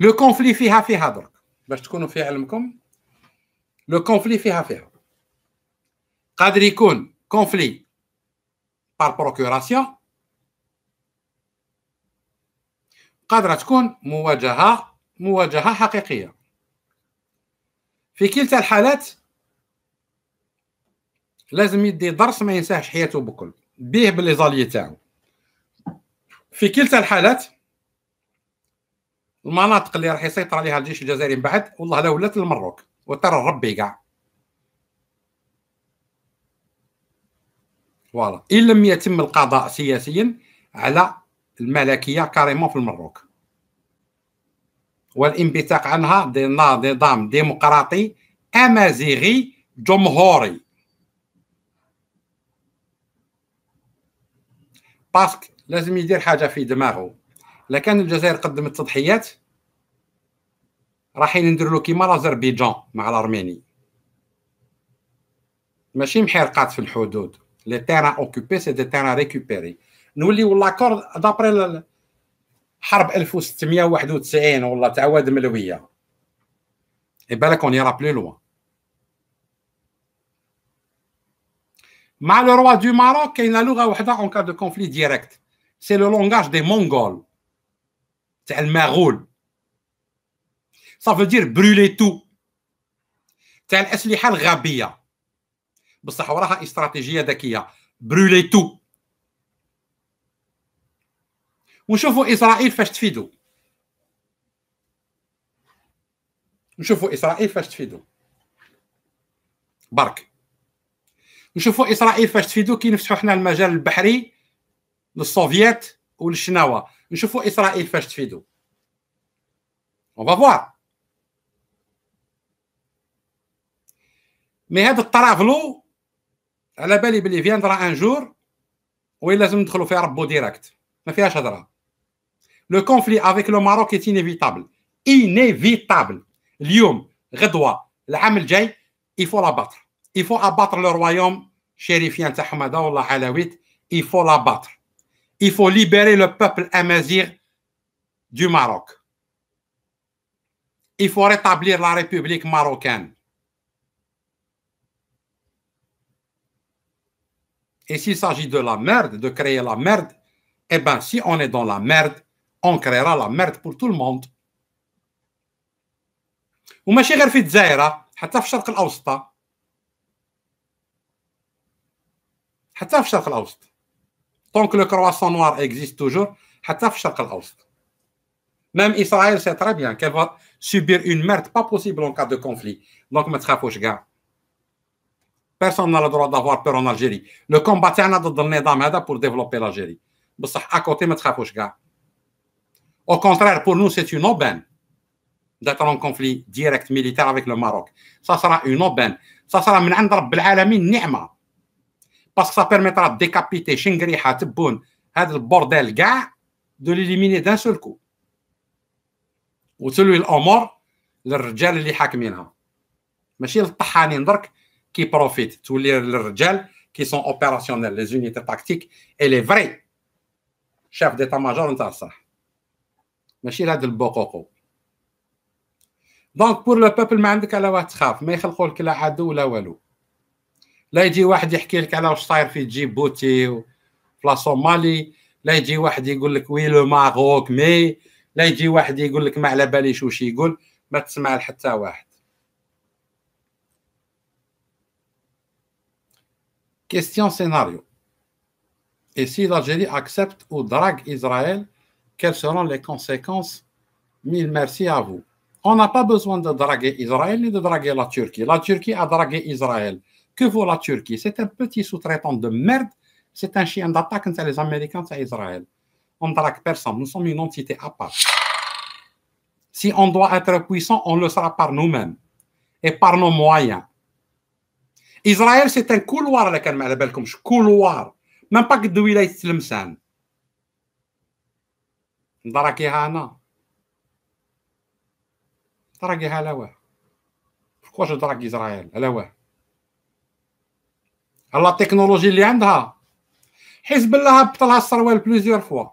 لو كونفلي فيها فيها درك باش تكونوا في علمكم لو كونفلي فيها فيها قادر يكون كونفلي بار بروكوراسيون قادره تكون مواجهه مواجهه حقيقيه في كلتا الحالات لازم يدي درس ما ينساهش حياته بكل بيه باللي زاليي تاعو في كلتا الحالات المناطق اللي راح يسيطر عليها الجيش الجزائري من بعد والله لو ولات المروك وترى ربي كاع فوالا ان لم يتم القضاء سياسيا على الملكيه كاريمون في المروك والانبثاق عنها دي نظام ديمقراطي امازيغي جمهوري باسك لازم يدير حاجه في دماغه لكان الجزائر قدمت تضحيات رايحين نديرلو كيما لازربيجان مع الارميني ماشي محرقات في الحدود لي تيران اوكوبي سي دي تيران ريكوبيري نوليو كورد دابري حرب 1691 ولا تاع واد ملويه اي بالك اون يرا بلو لوان مع لو روا دو ماروك كاينه لغه وحده اون كا دو كونفلي ديريكت سي لو لونغاج دي مونغول تاع المغول صافي دير برولي تو تاع الاسلحه الغبيه بصح وراها استراتيجيه ذكيه برولي تو ونشوفوا اسرائيل فاش تفيدو نشوفوا اسرائيل فاش تفيدو برك نشوفوا اسرائيل فاش تفيدو كي نفتحوا حنا المجال البحري للسوفيات والشناوه نشوفوا اسرائيل فاش تفيدو اون فوار مي هذا الطرافلو على بالي بلي فياندرا ان جور وين لازم ندخلوا فيها ربو ديريكت ما فيهاش هضره لو كونفلي افيك لو ماروك ايت انيفيتابل انيفيتابل اليوم غدوه العام الجاي يفو لاباتر يفو اباتر لو رويوم شريفيان تاعهم هذا ولا حلاويت يفو باتر il faut libérer le peuple amazir du Maroc. Il faut rétablir la République marocaine. Et s'il s'agit de la merde, de créer la merde, eh bien, si on est dans la merde, on créera la merde pour tout le monde tant que le croissant noir existe toujours, même Israël sait très bien qu'elle va subir une merde pas possible en cas de conflit. Donc, personne n'a le droit d'avoir peur en Algérie. Le combat, c'est hein, pour développer l'Algérie. À côté, Au contraire, pour nous, c'est une aubaine d'être en conflit direct militaire avec le Maroc. Ça sera une aubaine. Ça sera une aubaine. باسكو سا بيرميترا ديكابيتي شنقريحه تبون هذا البورديل كاع دو ليليميني دان سول كو وتلوي الامور للرجال اللي حاكمينها ماشي للطحانين درك كي بروفيت تولي للرجال كي سون اوبيراسيونيل لي زونيتي تاكتيك اي لي فري شاف ديتا ماجور نتاع الصح ماشي لهاد البوقوقو دونك بور لو بوبل ما عندك على واحد تخاف ما يخلقوا لك لا عدو ولا والو لا يجي واحد يحكي لك على واش صاير في جيبوتي وفي صومالي لا يجي واحد يقول لك وي لو ماغوك مي لا يجي واحد يقول لك ما على باليش واش يقول ما تسمع لحتى واحد كيستيون سيناريو اي سي لالجيري اكسبت او دراغ اسرائيل كيل سيرون لي كونسيكونس ميل ميرسي ا فو On n'a pas besoin de draguer Israël ni de draguer la Turquie. La Turquie a dragué Israël. Que vaut la Turquie C'est un petit sous-traitant de merde. C'est un chien d'attaque entre les Américains et Israël. On ne drague personne. Nous sommes une entité à part. Si on doit être puissant, on le sera par nous-mêmes et par nos moyens. Israël, c'est un couloir, couloir. Même pas que de Wilayat Tlemcen. نضركيها انا ouais. Pourquoi je je Israël على التكنولوجي اللي عندها حزب الله هبطلها السروال بليزيور فوا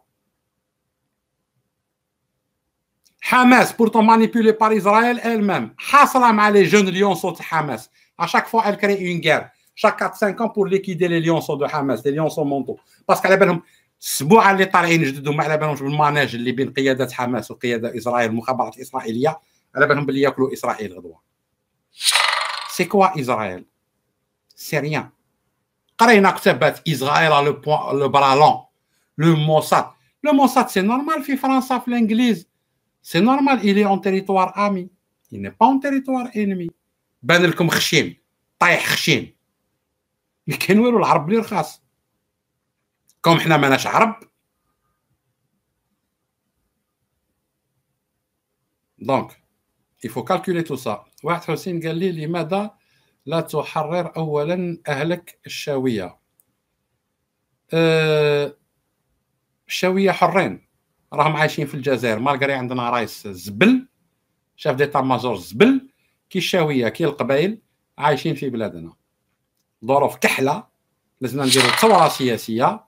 حماس بورتو مانيبيولي بار اسراييل ايل ميم حاصله مع لي جون ليونسو تاع حماس ا شاك فوا elle crée une guerre chaque 4 5 ans pour liquider les lionceaux de Hamas les lionceaux monto parce qu'à بالهم الاسبوع اللي طالعين جدد ما على بالهمش بالماناج اللي بين قياده حماس وقياده اسرائيل المخابرات الاسرائيليه على بالهم باللي ياكلوا اسرائيل غدوه سي كوا اسرائيل سي ريان قرينا كتابات اسرائيل لو بوان لو برالون لو موساد لو موساد سي نورمال في فرنسا في الانجليز سي نورمال الي اون تريتوار امي il n'est pas en territoire ennemi بان لكم خشيم طايح خشيم ما كاين والو العرب اللي رخاص كوم حنا ماناش عرب دونك il faut calculer tout ça واحد حسين قال لي لماذا لا تحرر أولا أهلك الشاوية أه الشاوية حرين راهم عايشين في الجزائر مالغري عندنا رايس زبل شاف ديتا مازور زبل كي الشاوية كي القبائل عايشين في بلادنا ظروف كحلة لازم نديرو ثورة سياسية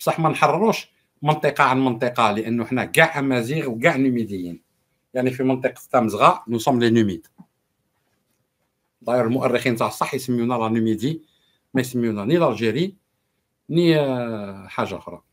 بصح ما نحرروش منطقة عن منطقة لأنه حنا كاع أمازيغ وكاع نوميديين يعني في منطقة تامزغا نو سوم لي نوميد داير المؤرخين تاع الصح يسميونا لا نوميدي ما يسميونا ني لالجيري ني آه، حاجه اخرى